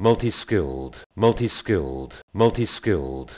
multi-skilled, multi-skilled, multi-skilled.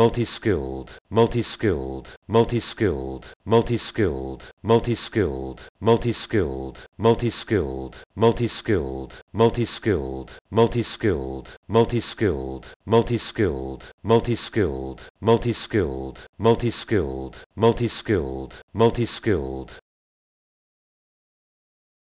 multi-skilled, multi-skilled, multi-skilled, multi-skilled, multi-skilled, multi-skilled, multi-skilled, multi-skilled, multi-skilled, multi-skilled, multi-skilled, multi-skilled, multi-skilled, multi-skilled, multi-skilled, multi-skilled, multi-skilled,